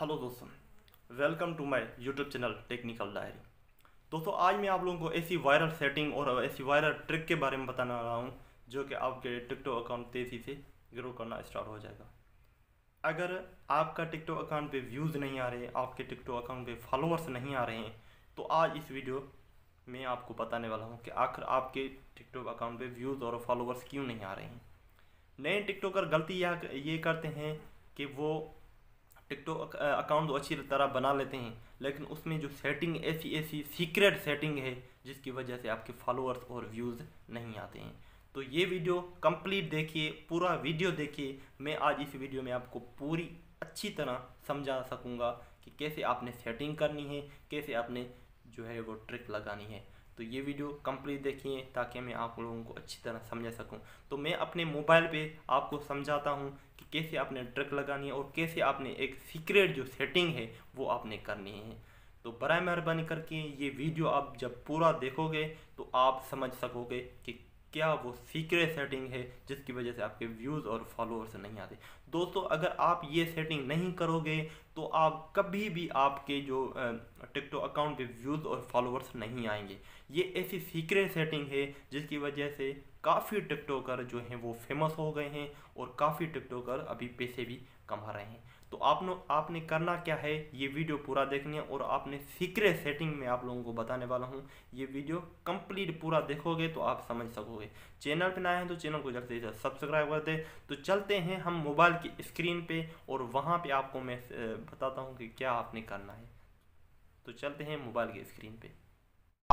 hello दोस्तों welcome to my YouTube channel technical diary दोस्तों आज मैं आप लोगों को ऐसी वायरल सेटिंग और ऐसी वायरल ट्रिक के बारे में बताने वाला हूँ जो कि आपके टिकटॉक अकाउंट तेज़ी से ग्रो करना स्टार्ट हो जाएगा अगर आपका टिकटॉक अकाउंट पे व्यूज़ नहीं आ रहे आपके टिकटॉक अकाउंट पे फॉलोअर्स नहीं आ रहे हैं तो आज इस वीडियो में आपको बताने वाला हूँ कि आखिर आपके टिकटॉक अकाउंट पे व्यूज़ और फॉलोअर्स क्यों नहीं आ रहे हैं नए टिकटॉकर गलती यह ये करते हैं कि वो टिकटॉक अकाउंट तो अच्छी तरह बना लेते हैं लेकिन उसमें जो सेटिंग ऐसी ऐसी सीक्रेट सेटिंग है जिसकी वजह से आपके फॉलोअर्स और व्यूज़ नहीं आते हैं तो ये वीडियो कंप्लीट देखिए पूरा वीडियो देखिए मैं आज इस वीडियो में आपको पूरी अच्छी तरह समझा सकूँगा कि कैसे आपने सेटिंग करनी है कैसे आपने जो है वो ट्रिक लगानी है तो ये वीडियो कंप्लीट देखिए ताकि मैं आप लोगों को अच्छी तरह समझा सकूं तो मैं अपने मोबाइल पे आपको समझाता हूं कि कैसे आपने ट्रक लगानी है और कैसे आपने एक सीक्रेट जो सेटिंग है वो आपने करनी है तो बर मेहरबानी करके ये वीडियो आप जब पूरा देखोगे तो आप समझ सकोगे कि क्या वो सीक्रेट सेटिंग है जिसकी वजह से आपके व्यूज़ और फॉलोअर्स नहीं आते दोस्तों अगर आप ये सेटिंग नहीं करोगे तो आप कभी भी आपके जो टिकट अकाउंट पे व्यूज़ और फॉलोअर्स नहीं आएंगे ये ऐसी सीक्रेट सेटिंग है जिसकी वजह से काफ़ी टिकटोकर जो हैं वो फेमस हो गए हैं और काफ़ी टिकटोकर अभी पैसे भी कमा रहे हैं तो आपने आपने करना क्या है ये वीडियो पूरा देखनी है और आपने सीक्रेट सेटिंग में आप लोगों को बताने वाला हूँ ये वीडियो कंप्लीट पूरा देखोगे तो आप समझ सकोगे चैनल पर नए हैं तो चैनल को जल्द से जल्द सब्सक्राइब कर दे तो चलते हैं हम मोबाइल की स्क्रीन पे और वहाँ पे आपको मैं बताता हूँ कि क्या आपने करना है तो चलते हैं मोबाइल की स्क्रीन पे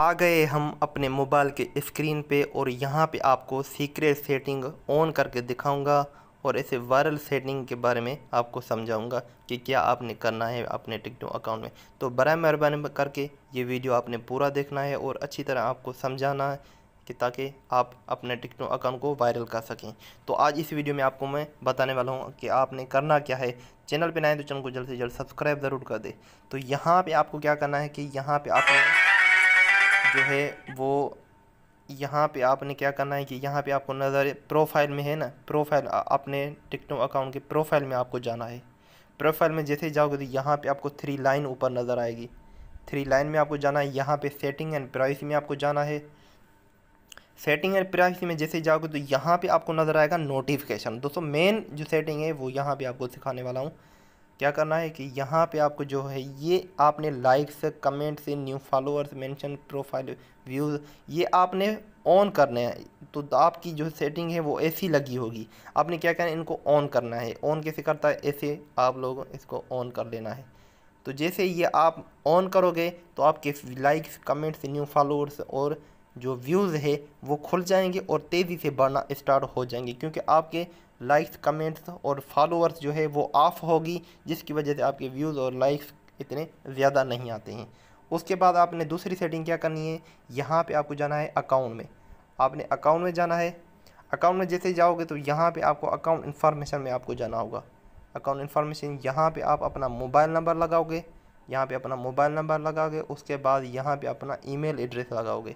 आ गए हम अपने मोबाइल के स्क्रीन पे और यहाँ पे आपको सीक्रेट सेटिंग ऑन करके दिखाऊंगा और ऐसे वायरल सेटिंग के बारे में आपको समझाऊंगा कि क्या आपने करना है अपने टिकटॉक अकाउंट में तो बर मेहरबानी करके ये वीडियो आपने पूरा देखना है और अच्छी तरह आपको समझाना है कि ताकि आप अपने टिकटॉक अकाउंट को वायरल कर सकें तो आज इस वीडियो में आपको मैं बताने वाला हूँ कि आपने करना क्या है चैनल पर नए तो चैनल को जल्द से जल्द सब्सक्राइब ज़रूर कर दे तो यहाँ पर आपको क्या करना है कि यहाँ पर आपने जो है वो यहाँ पे आपने क्या करना है कि यहाँ पे आपको नज़र प्रोफाइल में है ना प्रोफाइल अपने टिकटॉक अकाउंट के प्रोफाइल में आपको जाना है प्रोफाइल में जैसे जाओगे तो यहाँ पे आपको थ्री लाइन ऊपर नज़र आएगी थ्री लाइन में आपको जाना है यहाँ पे सेटिंग एंड प्राइस में आपको जाना है सेटिंग एंड प्राइस में जैसे जाओगे तो यहाँ पे आपको नज़र आएगा नोटिफिकेशन दोस्तों मेन जो सेटिंग है वो यहाँ पे आपको सिखाने वाला हूँ क्या करना है कि यहाँ पे आपको जो है ये आपने likes comments new followers mention profile views ये आपने ऑन करने हैं तो आपकी जो सेटिंग है वो ऐसी लगी होगी आपने क्या करना है इनको ऑन करना है ऑन कैसे करता है ऐसे आप लोग इसको ऑन कर लेना है तो जैसे ये आप ऑन करोगे तो आपके लाइक्स कमेंट्स न्यू फॉलोअर्स और जो व्यूज़ है वो खुल जाएंगे और तेज़ी से बढ़ना स्टार्ट हो जाएंगे क्योंकि आपके लाइक्स कमेंट्स और फॉलोअर्स जो है वो ऑफ़ होगी जिसकी वजह से आपके व्यूज़ और लाइक्स इतने ज़्यादा नहीं आते हैं उसके बाद आपने दूसरी सेटिंग क्या करनी है यहाँ पे आपको जाना है अकाउंट में आपने अकाउंट में जाना है अकाउंट में जैसे जाओगे तो यहाँ पे आपको अकाउंट इन्फॉर्मेशन में आपको जाना होगा अकाउंट इन्फॉर्मेशन यहाँ पे आप अपना मोबाइल नंबर लगाओगे यहाँ पे अपना मोबाइल नंबर लगाओगे उसके बाद यहाँ पे अपना ईमेल एड्रेस लगाओगे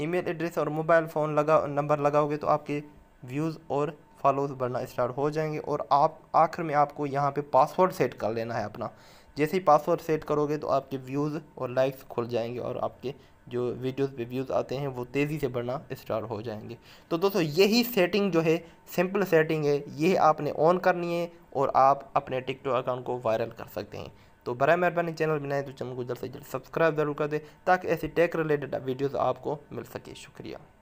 ईमेल एड्रेस और मोबाइल फ़ोन लगा नंबर लगाओगे तो आपके व्यूज़ और फॉलोज बढ़ना स्टार्ट हो जाएंगे और आप आखिर में आपको यहाँ पे पासवर्ड सेट कर लेना है अपना जैसे ही पासवर्ड सेट करोगे तो आपके व्यूज़ और लाइक्स खुल जाएंगे और आपके जो वीडियोस पे व्यूज़ आते हैं वो तेज़ी से बढ़ना स्टार्ट हो जाएंगे तो दोस्तों यही सेटिंग जो है सिंपल सेटिंग है ये आपने ऑन करनी है और आप अपने टिकटॉक अकाउंट को वायरल कर सकते हैं तो बर मेहरबानी चैनल बनाए तो चैनल को जल्द से जल्द सब्सक्राइब ज़रूर कर दें ताकि ऐसी टेक रिलेटेड वीडियोज़ आपको मिल सके शुक्रिया